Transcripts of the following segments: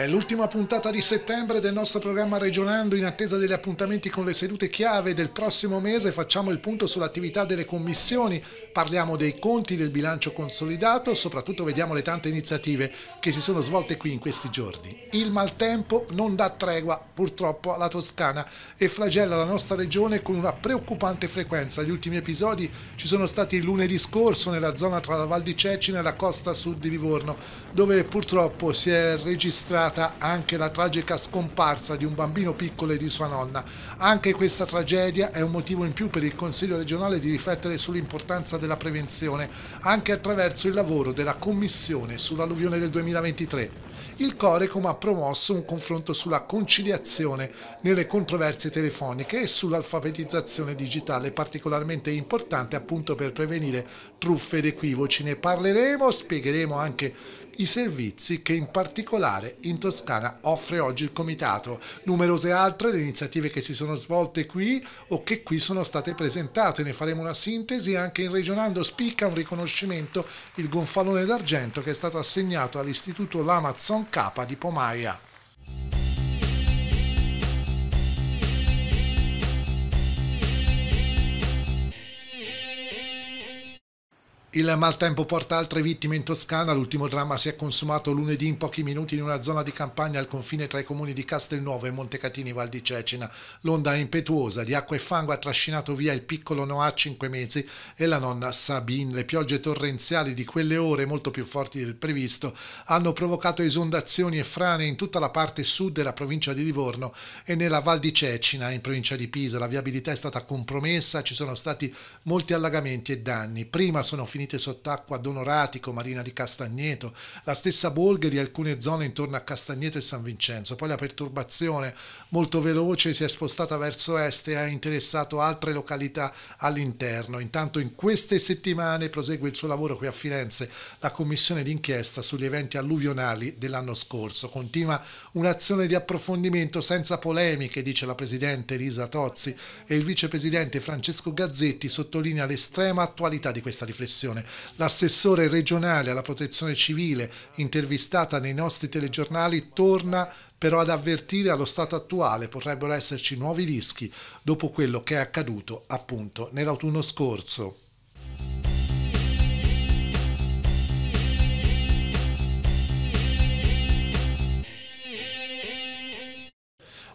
È l'ultima puntata di settembre del nostro programma Regionando in attesa degli appuntamenti con le sedute chiave del prossimo mese. Facciamo il punto sull'attività delle commissioni, parliamo dei conti del bilancio consolidato, soprattutto vediamo le tante iniziative che si sono svolte qui in questi giorni. Il maltempo non dà tregua purtroppo alla Toscana e flagella la nostra regione con una preoccupante frequenza. Gli ultimi episodi ci sono stati lunedì scorso nella zona tra la Val di Cecina e la costa sud di Livorno, dove purtroppo si è registrato stata anche la tragica scomparsa di un bambino piccolo e di sua nonna. Anche questa tragedia è un motivo in più per il Consiglio regionale di riflettere sull'importanza della prevenzione, anche attraverso il lavoro della Commissione sull'alluvione del 2023. Il Corecom ha promosso un confronto sulla conciliazione nelle controversie telefoniche e sull'alfabetizzazione digitale, particolarmente importante appunto per prevenire truffe ed equivoci. Ne parleremo, spiegheremo anche i servizi che in particolare in Toscana offre oggi il Comitato. Numerose altre le iniziative che si sono svolte qui o che qui sono state presentate, ne faremo una sintesi anche in Regionando spicca un riconoscimento il gonfalone d'argento che è stato assegnato all'Istituto L'Amazon Capa di Pomaia. Il maltempo porta altre vittime in Toscana, l'ultimo dramma si è consumato lunedì in pochi minuti in una zona di campagna al confine tra i comuni di Castelnuovo e Montecatini Val di Cecina. L'onda impetuosa di acqua e fango ha trascinato via il piccolo Noah cinque mesi e la nonna Sabine. Le piogge torrenziali di quelle ore, molto più forti del previsto, hanno provocato esondazioni e frane in tutta la parte sud della provincia di Livorno e nella Val di Cecina, in provincia di Pisa. La viabilità è stata compromessa, ci sono stati molti allagamenti e danni. Prima sono finiti finite sott'acqua ad Onoratico, Marina di Castagneto, la stessa bolga di alcune zone intorno a Castagneto e San Vincenzo. Poi la perturbazione molto veloce si è spostata verso est e ha interessato altre località all'interno. Intanto in queste settimane prosegue il suo lavoro qui a Firenze la commissione d'inchiesta sugli eventi alluvionali dell'anno scorso. Continua un'azione di approfondimento senza polemiche, dice la presidente Elisa Tozzi e il vicepresidente Francesco Gazzetti sottolinea l'estrema attualità di questa riflessione situazione. L'assessore regionale alla protezione civile, intervistata nei nostri telegiornali, torna però ad avvertire allo stato attuale potrebbero esserci nuovi rischi dopo quello che è accaduto appunto nell'autunno scorso.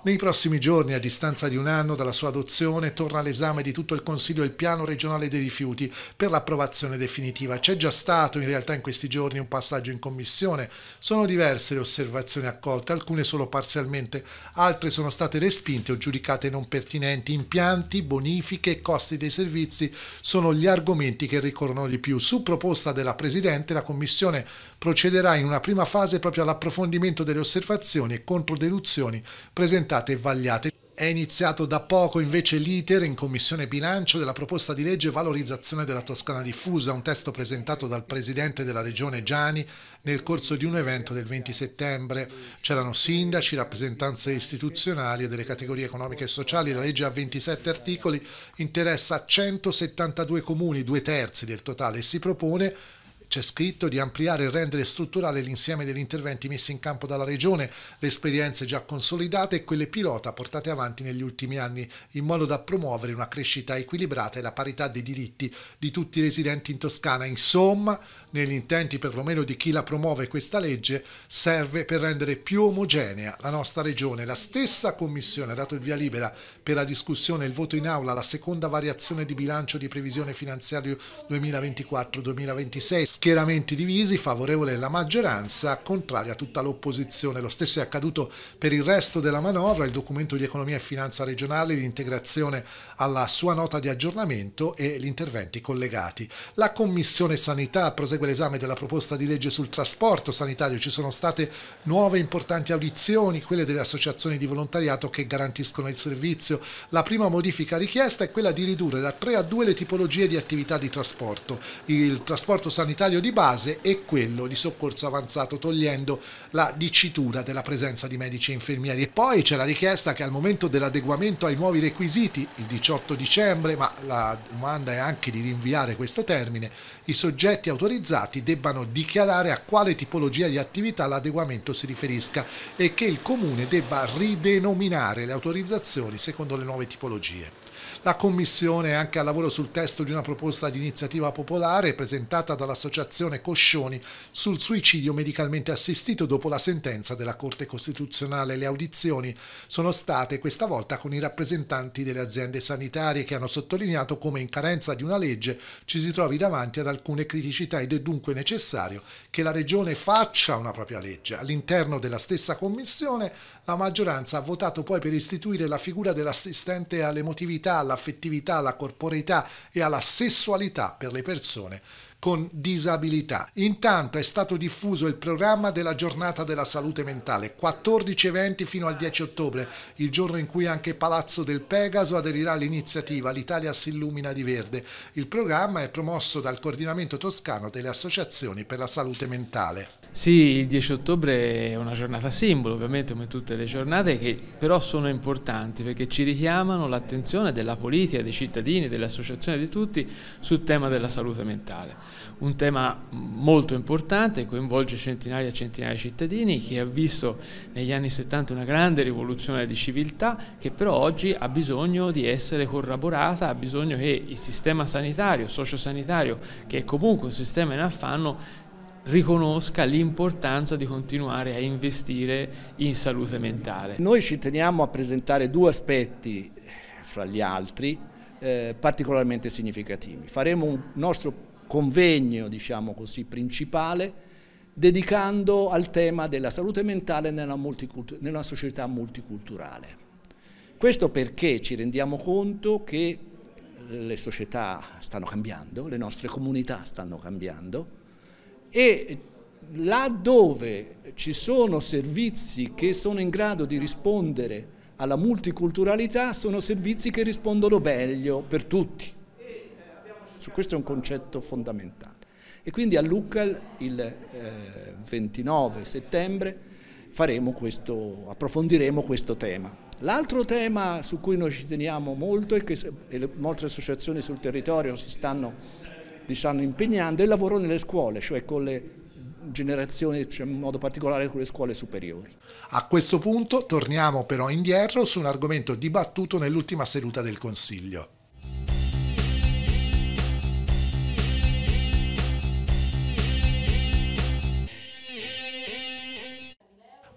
Nei prossimi giorni, a distanza di un anno dalla sua adozione, torna all'esame di tutto il Consiglio il piano regionale dei rifiuti per l'approvazione definitiva. C'è già stato in realtà in questi giorni un passaggio in commissione. Sono diverse le osservazioni accolte, alcune solo parzialmente, altre sono state respinte o giudicate non pertinenti. Impianti, bonifiche e costi dei servizi sono gli argomenti che ricorrono di più. Su proposta della Presidente, la Commissione procederà in una prima fase proprio all'approfondimento delle osservazioni e controdeduzioni presentate votate e vagliate. È iniziato da poco invece l'iter in Commissione Bilancio della proposta di legge valorizzazione della Toscana diffusa, un testo presentato dal presidente della regione Gianni nel corso di un evento del 20 settembre. C'erano sindaci, rappresentanze istituzionali e delle categorie economiche e sociali. La legge ha 27 articoli, interessa 172 comuni, due terzi del totale, e si propone c'è scritto di ampliare e rendere strutturale l'insieme degli interventi messi in campo dalla Regione, le esperienze già consolidate e quelle pilota portate avanti negli ultimi anni, in modo da promuovere una crescita equilibrata e la parità dei diritti di tutti i residenti in Toscana. Insomma, negli intenti perlomeno di chi la promuove questa legge, serve per rendere più omogenea la nostra Regione. La stessa Commissione ha dato il via libera per la discussione e il voto in Aula alla seconda variazione di bilancio di previsione finanziario 2024-2026 schieramenti divisi, favorevole alla maggioranza, contraria a tutta l'opposizione. Lo stesso è accaduto per il resto della manovra, il documento di economia e finanza regionale, l'integrazione alla sua nota di aggiornamento e gli interventi collegati. La Commissione Sanità prosegue l'esame della proposta di legge sul trasporto sanitario, ci sono state nuove importanti audizioni, quelle delle associazioni di volontariato che garantiscono il servizio. La prima modifica richiesta è quella di ridurre da tre a due le tipologie di attività di trasporto. Il trasporto sanitario sanitario di base e quello di soccorso avanzato, togliendo la dicitura della presenza di medici e infermieri. E poi c'è la richiesta che al momento dell'adeguamento ai nuovi requisiti, il 18 dicembre, ma la domanda è anche di rinviare questo termine, i soggetti autorizzati debbano dichiarare a quale tipologia di attività l'adeguamento si riferisca e che il comune debba ridenominare le autorizzazioni secondo le nuove tipologie la Commissione è anche al lavoro sul testo di una proposta di iniziativa popolare presentata dall'Associazione Coscioni sul suicidio medicalmente assistito dopo la sentenza della Corte Costituzionale. Le audizioni sono state questa volta con i rappresentanti delle aziende sanitarie che hanno sottolineato come in carenza di una legge ci si trovi davanti ad alcune criticità ed è dunque necessario che la Regione faccia una propria legge. All'interno della stessa Commissione la maggioranza ha votato poi per istituire la figura dell'assistente all'emotività, all'affettività, alla corporeità e alla sessualità per le persone con disabilità. Intanto è stato diffuso il programma della giornata della salute mentale, 14 eventi fino al 10 ottobre, il giorno in cui anche Palazzo del Pegaso aderirà all'iniziativa L'Italia si illumina di verde. Il programma è promosso dal coordinamento toscano delle associazioni per la salute mentale. Sì, il 10 ottobre è una giornata simbolo, ovviamente come tutte le giornate, che però sono importanti perché ci richiamano l'attenzione della politica, dei cittadini, delle associazioni, di tutti sul tema della salute mentale. Un tema molto importante coinvolge centinaia e centinaia di cittadini, che ha visto negli anni 70 una grande rivoluzione di civiltà, che però oggi ha bisogno di essere corroborata, ha bisogno che il sistema sanitario, sociosanitario, che è comunque un sistema in affanno, riconosca l'importanza di continuare a investire in salute mentale. Noi ci teniamo a presentare due aspetti, fra gli altri, eh, particolarmente significativi. Faremo un nostro convegno, diciamo così, principale dedicando al tema della salute mentale nella, nella società multiculturale. Questo perché ci rendiamo conto che le società stanno cambiando, le nostre comunità stanno cambiando, e laddove ci sono servizi che sono in grado di rispondere alla multiculturalità sono servizi che rispondono meglio per tutti. Su questo è un concetto fondamentale. E quindi a Lucca il eh, 29 settembre questo, approfondiremo questo tema. L'altro tema su cui noi ci teniamo molto e che le, molte associazioni sul territorio si stanno li stanno impegnando e il lavoro nelle scuole, cioè con le generazioni, cioè in modo particolare con le scuole superiori. A questo punto torniamo però indietro su un argomento dibattuto nell'ultima seduta del Consiglio.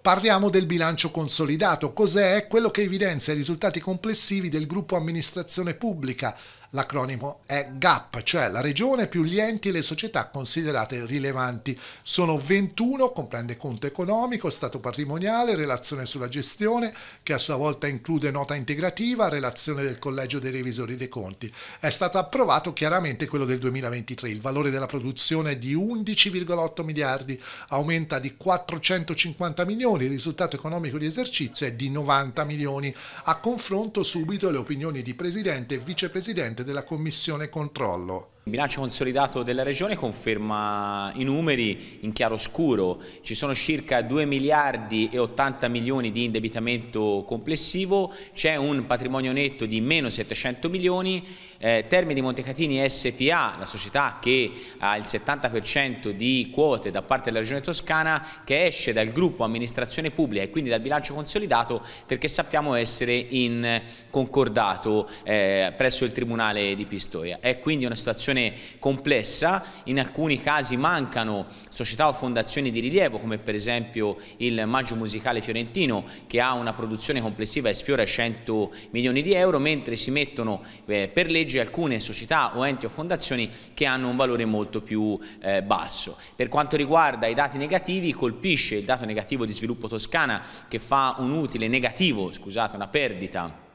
Parliamo del bilancio consolidato, cos'è? Quello che evidenzia i risultati complessivi del gruppo amministrazione pubblica, L'acronimo è GAP, cioè la regione più gli enti e le società considerate rilevanti. Sono 21, comprende conto economico, stato patrimoniale, relazione sulla gestione, che a sua volta include nota integrativa, relazione del Collegio dei Revisori dei Conti. È stato approvato chiaramente quello del 2023. Il valore della produzione è di 11,8 miliardi, aumenta di 450 milioni, il risultato economico di esercizio è di 90 milioni. A confronto subito le opinioni di Presidente e Vicepresidente Presidente della Commissione Controllo il bilancio consolidato della Regione conferma i numeri in chiaro scuro, ci sono circa 2 miliardi e 80 milioni di indebitamento complessivo, c'è un patrimonio netto di meno 700 milioni, eh, Termini Montecatini SPA, la società che ha il 70% di quote da parte della Regione Toscana, che esce dal gruppo amministrazione pubblica e quindi dal bilancio consolidato perché sappiamo essere in concordato eh, presso il Tribunale di Pistoia. È quindi una situazione situazione complessa, in alcuni casi mancano società o fondazioni di rilievo come per esempio il Maggio Musicale Fiorentino che ha una produzione complessiva e sfiora 100 milioni di euro, mentre si mettono eh, per legge alcune società o enti o fondazioni che hanno un valore molto più eh, basso. Per quanto riguarda i dati negativi, colpisce il dato negativo di sviluppo Toscana che fa un utile negativo, scusate, una perdita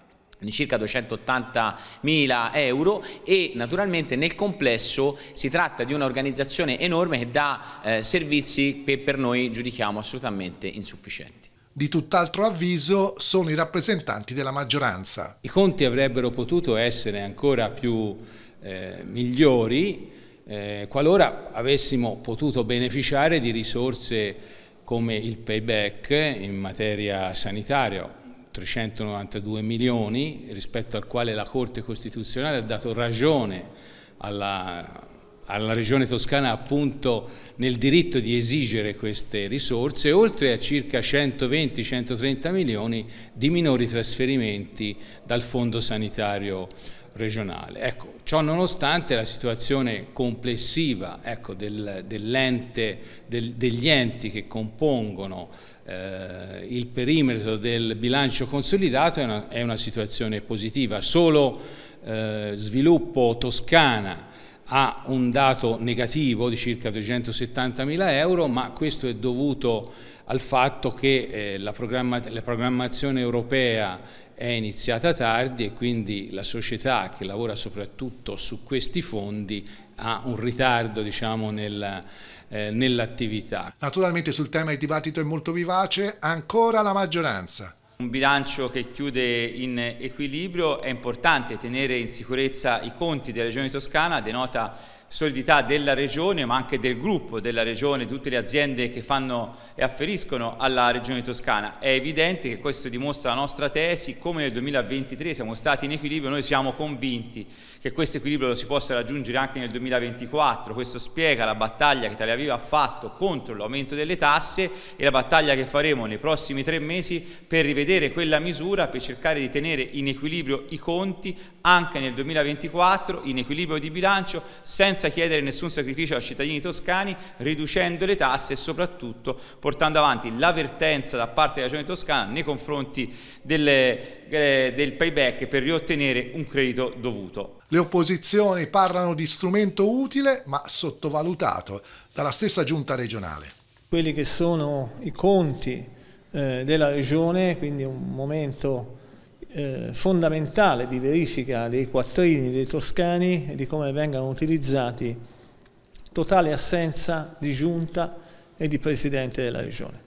di circa 280 mila euro e naturalmente nel complesso si tratta di un'organizzazione enorme che dà eh, servizi che per noi giudichiamo assolutamente insufficienti. Di tutt'altro avviso sono i rappresentanti della maggioranza. I conti avrebbero potuto essere ancora più eh, migliori eh, qualora avessimo potuto beneficiare di risorse come il payback in materia sanitaria 392 milioni rispetto al quale la Corte Costituzionale ha dato ragione alla, alla Regione Toscana appunto nel diritto di esigere queste risorse, oltre a circa 120-130 milioni di minori trasferimenti dal Fondo Sanitario regionale. Ecco, ciò nonostante la situazione complessiva ecco, del, dell del, degli enti che compongono eh, il perimetro del bilancio consolidato è una, è una situazione positiva, solo eh, sviluppo Toscana ha un dato negativo di circa 270 mila euro, ma questo è dovuto al fatto che eh, la, programma, la programmazione europea è iniziata tardi e quindi la società che lavora soprattutto su questi fondi ha un ritardo diciamo, nel, eh, nell'attività. Naturalmente sul tema il dibattito è molto vivace, ancora la maggioranza. Un bilancio che chiude in equilibrio è importante, tenere in sicurezza i conti della Regione Toscana denota solidità della regione ma anche del gruppo della regione, tutte le aziende che fanno e afferiscono alla regione toscana. È evidente che questo dimostra la nostra tesi, come nel 2023 siamo stati in equilibrio, noi siamo convinti che questo equilibrio lo si possa raggiungere anche nel 2024, questo spiega la battaglia che Italia Viva ha fatto contro l'aumento delle tasse e la battaglia che faremo nei prossimi tre mesi per rivedere quella misura, per cercare di tenere in equilibrio i conti anche nel 2024, in equilibrio di bilancio, senza senza chiedere nessun sacrificio ai cittadini toscani, riducendo le tasse e soprattutto portando avanti l'avvertenza da parte della Regione Toscana nei confronti delle, eh, del payback per riottenere un credito dovuto. Le opposizioni parlano di strumento utile ma sottovalutato dalla stessa giunta regionale. Quelli che sono i conti eh, della regione, quindi un momento eh, fondamentale di verifica dei quattrini dei toscani e di come vengano utilizzati, totale assenza di giunta e di presidente della regione.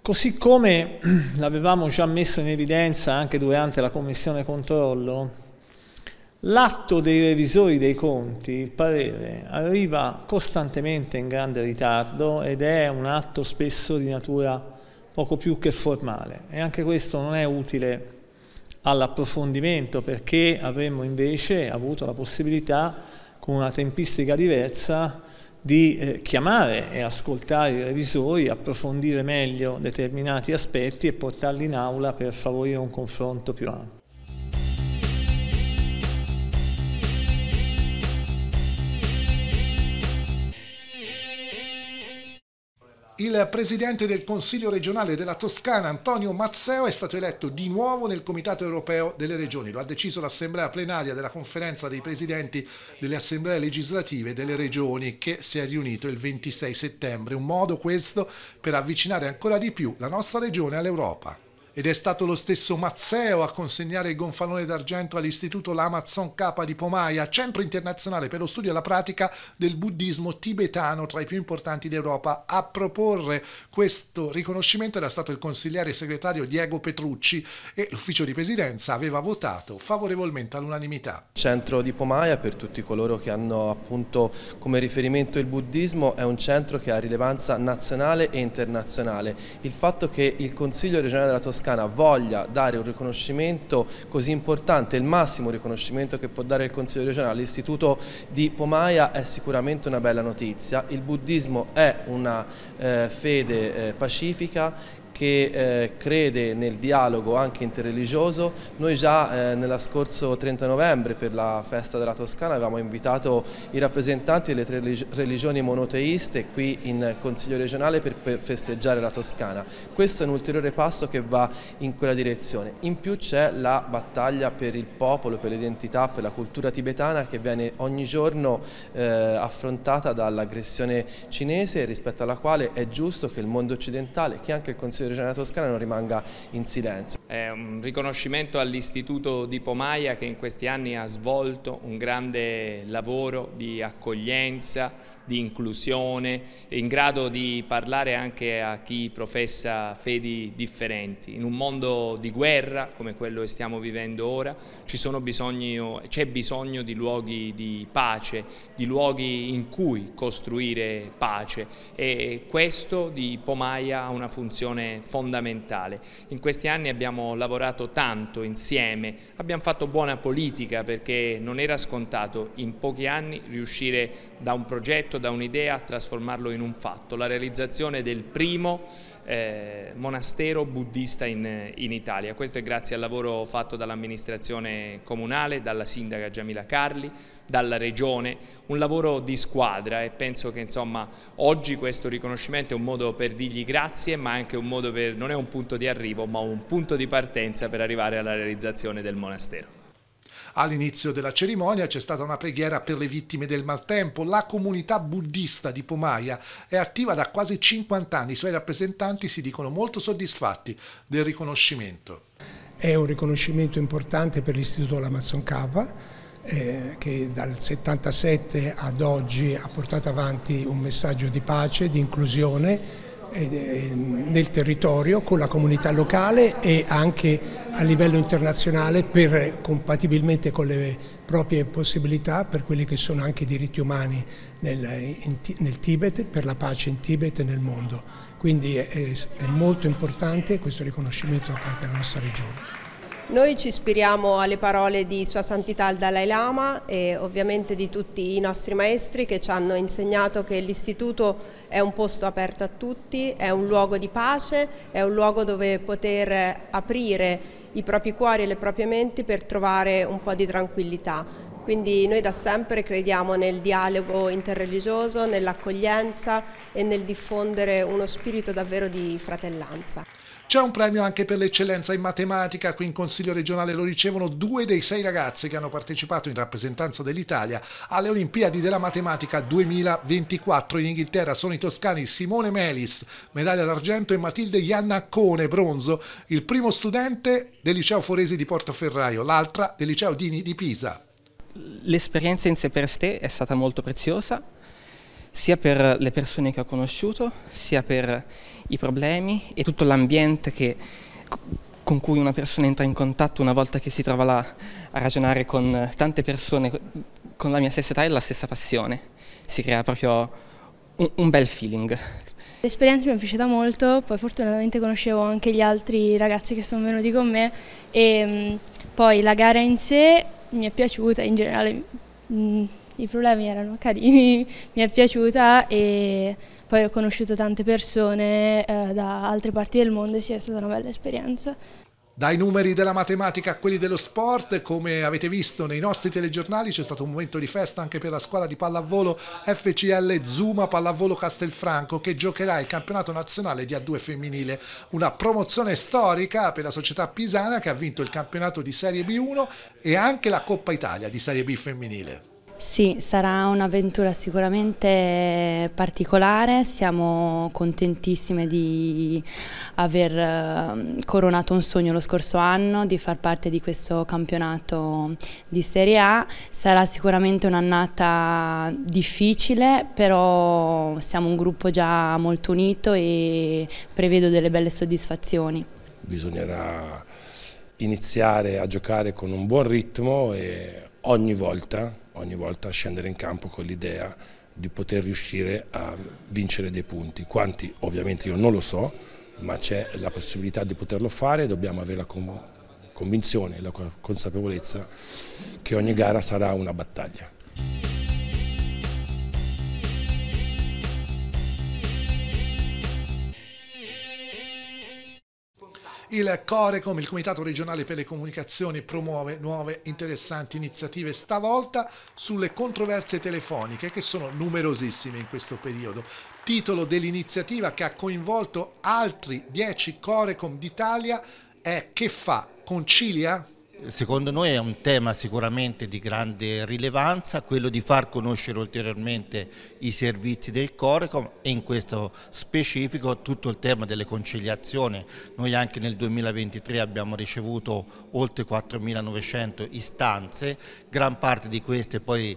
Così come l'avevamo già messo in evidenza anche durante la commissione controllo, l'atto dei revisori dei conti, il parere, arriva costantemente in grande ritardo ed è un atto spesso di natura poco più che formale e anche questo non è utile all'approfondimento perché avremmo invece avuto la possibilità con una tempistica diversa di eh, chiamare e ascoltare i revisori, approfondire meglio determinati aspetti e portarli in aula per favorire un confronto più ampio. Il presidente del Consiglio regionale della Toscana, Antonio Mazzeo, è stato eletto di nuovo nel Comitato europeo delle regioni. Lo ha deciso l'Assemblea plenaria della Conferenza dei Presidenti delle Assemblee legislative delle regioni che si è riunito il 26 settembre. Un modo questo per avvicinare ancora di più la nostra regione all'Europa ed è stato lo stesso Mazzeo a consegnare il gonfalone d'argento all'Istituto Lamazon K di Pomaia, centro internazionale per lo studio e la pratica del buddismo tibetano tra i più importanti d'Europa. A proporre questo riconoscimento era stato il consigliere segretario Diego Petrucci e l'ufficio di presidenza aveva votato favorevolmente all'unanimità. centro di Pomaia per tutti coloro che hanno appunto come riferimento il buddismo è un centro che ha rilevanza nazionale e internazionale. Il fatto che il Consiglio regionale della Toscana Toscana voglia dare un riconoscimento così importante, il massimo riconoscimento che può dare il Consiglio regionale all'Istituto di Pomaia è sicuramente una bella notizia. Il buddismo è una eh, fede eh, pacifica che eh, crede nel dialogo anche interreligioso. Noi già eh, nella scorso 30 novembre per la festa della Toscana avevamo invitato i rappresentanti delle tre religioni monoteiste qui in Consiglio regionale per, per festeggiare la Toscana. Questo è un ulteriore passo che va in quella direzione. In più c'è la battaglia per il popolo, per l'identità, per la cultura tibetana che viene ogni giorno eh, affrontata dall'aggressione cinese rispetto alla quale è giusto che il mondo occidentale, che anche il Consiglio di Regione Toscana non rimanga in silenzio. È un riconoscimento all'Istituto di Pomaia che in questi anni ha svolto un grande lavoro di accoglienza, di inclusione, in grado di parlare anche a chi professa fedi differenti. In un mondo di guerra come quello che stiamo vivendo ora c'è bisogno, di luoghi di pace, di luoghi in cui costruire pace e questo di Pomaia ha una funzione fondamentale. In questi anni abbiamo lavorato tanto insieme, abbiamo fatto buona politica perché non era scontato in pochi anni riuscire da un progetto progetto, da un'idea a trasformarlo in un fatto, la realizzazione del primo eh, monastero buddista in, in, Italia. Questo è grazie al lavoro fatto dall'amministrazione comunale, dalla sindaca Giamila Carli, dalla regione, un lavoro di squadra e penso che insomma, oggi questo riconoscimento è un modo per dirgli grazie ma anche un modo per, non è un punto di arrivo ma un punto di partenza per arrivare alla realizzazione del monastero. All'inizio della cerimonia c'è stata una preghiera per le vittime del maltempo. La comunità buddista di Pomaia è attiva da quasi 50 anni. I suoi rappresentanti si dicono molto soddisfatti del riconoscimento. È un riconoscimento importante per l'Istituto Lamazon Cava eh, che dal 77 ad oggi ha portato avanti un messaggio di pace, di inclusione nel territorio con la comunità locale e anche a livello internazionale per, compatibilmente con le proprie possibilità per quelli che sono anche i diritti umani nel, in, nel Tibet, per la pace in Tibet e nel mondo. Quindi è, è molto importante questo riconoscimento da parte della nostra regione. Noi ci ispiriamo alle parole di Sua Santità il Dalai Lama e ovviamente di tutti i nostri maestri che ci hanno insegnato che l'istituto è un posto aperto a tutti, è un luogo di pace, è un luogo dove poter aprire i propri cuori e le proprie menti per trovare un po' di tranquillità. Quindi noi da sempre crediamo nel dialogo interreligioso, nell'accoglienza e nel diffondere uno spirito davvero di fratellanza. C'è un premio anche per l'eccellenza in matematica, qui in Consiglio regionale lo ricevono due dei sei ragazzi che hanno partecipato in rappresentanza dell'Italia alle Olimpiadi della Matematica 2024 in Inghilterra. Sono i toscani Simone Melis, medaglia d'argento, e Matilde Iannaccone, bronzo, il primo studente del liceo Foresi di Portoferraio, l'altra del liceo Dini di Pisa. L'esperienza in sé per sé è stata molto preziosa, sia per le persone che ho conosciuto, sia per i problemi e tutto l'ambiente che, con cui una persona entra in contatto una volta che si trova là a ragionare con tante persone con la mia stessa età e la stessa passione. Si crea proprio un, un bel feeling. L'esperienza mi è piaciuta molto, poi fortunatamente conoscevo anche gli altri ragazzi che sono venuti con me e mm, poi la gara in sé mi è piaciuta, in generale mh, mm, i problemi erano carini, mi è piaciuta e poi ho conosciuto tante persone eh, da altre parti del mondo e sì, è stata una bella esperienza. Dai numeri della matematica a quelli dello sport, come avete visto nei nostri telegiornali c'è stato un momento di festa anche per la squadra di pallavolo FCL Zuma Pallavolo Castelfranco che giocherà il campionato nazionale di A2 femminile, una promozione storica per la società pisana che ha vinto il campionato di Serie B1 e anche la Coppa Italia di Serie B femminile. Sì, sarà un'avventura sicuramente particolare, siamo contentissime di aver ehm, coronato un sogno lo scorso anno, di far parte di questo campionato di Serie A, sarà sicuramente un'annata difficile, però siamo un gruppo già molto unito e prevedo delle belle soddisfazioni. Bisognerà iniziare a giocare con un buon ritmo e ogni volta ogni volta scendere in campo con l'idea di poter riuscire a vincere dei punti. Quanti ovviamente io non lo so, ma c'è la possibilità di poterlo fare e dobbiamo avere la convinzione, la consapevolezza che ogni gara sarà una battaglia. Il Corecom, il Comitato regionale per le comunicazioni, promuove nuove interessanti iniziative, stavolta sulle controversie telefoniche, che sono numerosissime in questo periodo. Titolo dell'iniziativa che ha coinvolto altri 10 Corecom d'Italia è Che fa? Concilia? secondo noi è un tema sicuramente di grande rilevanza, quello di far conoscere ulteriormente i servizi del Corecom e in questo specifico tutto il tema delle conciliazioni. Noi anche nel 2023 abbiamo ricevuto oltre 4.900 istanze, gran parte di queste poi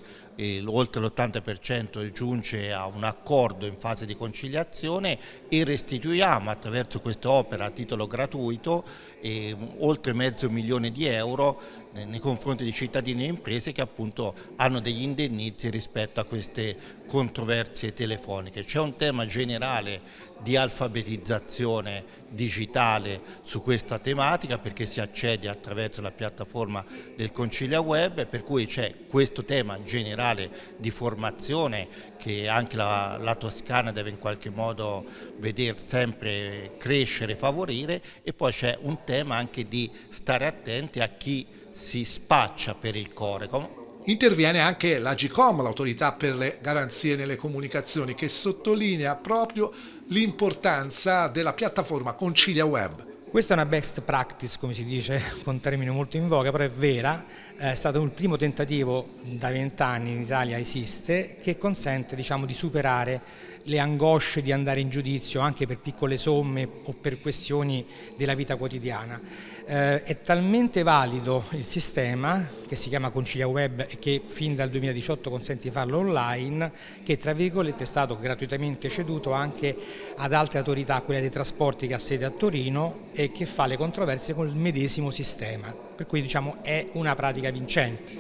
oltre l'80% giunge a un accordo in fase di conciliazione e restituiamo attraverso questa opera a titolo gratuito eh, oltre mezzo milione di euro eh, nei confronti di cittadini e imprese che appunto hanno degli indennizi rispetto a queste controversie telefoniche. C'è un tema generale di alfabetizzazione digitale su questa tematica perché si accede attraverso la piattaforma del Concilia Web per cui c'è questo tema generale di formazione che anche la, la Toscana deve in qualche modo vedere sempre crescere, e favorire e poi c'è un tema anche di stare attenti a chi si spaccia per il Corecom. Interviene anche l'Agicom, l'autorità per le garanzie nelle comunicazioni, che sottolinea proprio l'importanza della piattaforma Concilia Web. Questa è una best practice, come si dice con termine molto in voga, però è vera, è stato il primo tentativo da vent'anni in Italia esiste che consente diciamo, di superare le angosce di andare in giudizio anche per piccole somme o per questioni della vita quotidiana eh, è talmente valido il sistema che si chiama Concilia Web e che fin dal 2018 consente di farlo online che tra virgolette è stato gratuitamente ceduto anche ad altre autorità, quella dei trasporti che ha sede a Torino e che fa le controversie con il medesimo sistema, per cui diciamo è una pratica vincente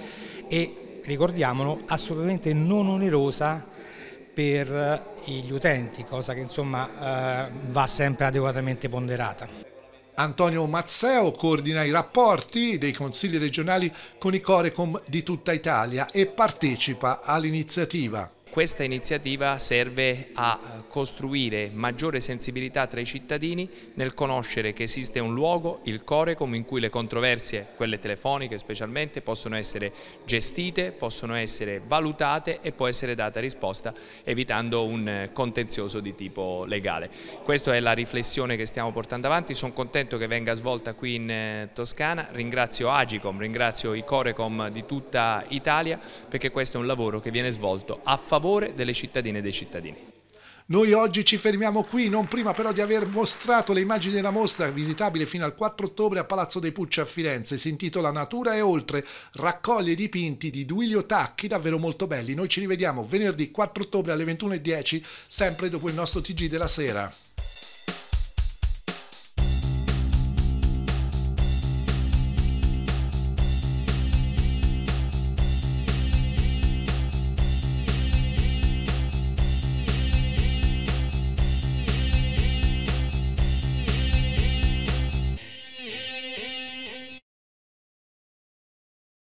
e ricordiamolo assolutamente non onerosa per eh, gli utenti, cosa che insomma eh, va sempre adeguatamente ponderata. Antonio Mazzeo coordina i rapporti dei consigli regionali con i Corecom di tutta Italia e partecipa all'iniziativa. Questa iniziativa serve a eh, costruire maggiore sensibilità tra i cittadini nel conoscere che esiste un luogo, il Corecom, in cui le controversie, quelle telefoniche specialmente, possono essere gestite, possono essere valutate e può essere data risposta evitando un eh, contenzioso di tipo legale. Questa è la riflessione che stiamo portando avanti, sono contento che venga svolta qui in eh, Toscana, ringrazio Agicom, ringrazio i Corecom di tutta Italia perché questo è un lavoro che viene svolto a favore favore delle cittadine e dei cittadini. Noi oggi ci fermiamo qui, non prima però di aver mostrato le immagini della mostra visitabile fino al 4 ottobre a Palazzo dei Pucci a Firenze. Si intitola Natura e oltre, raccoglie dipinti di Duilio Tacchi, davvero molto belli. Noi ci rivediamo venerdì 4 ottobre alle 21.10, sempre dopo il nostro TG della sera.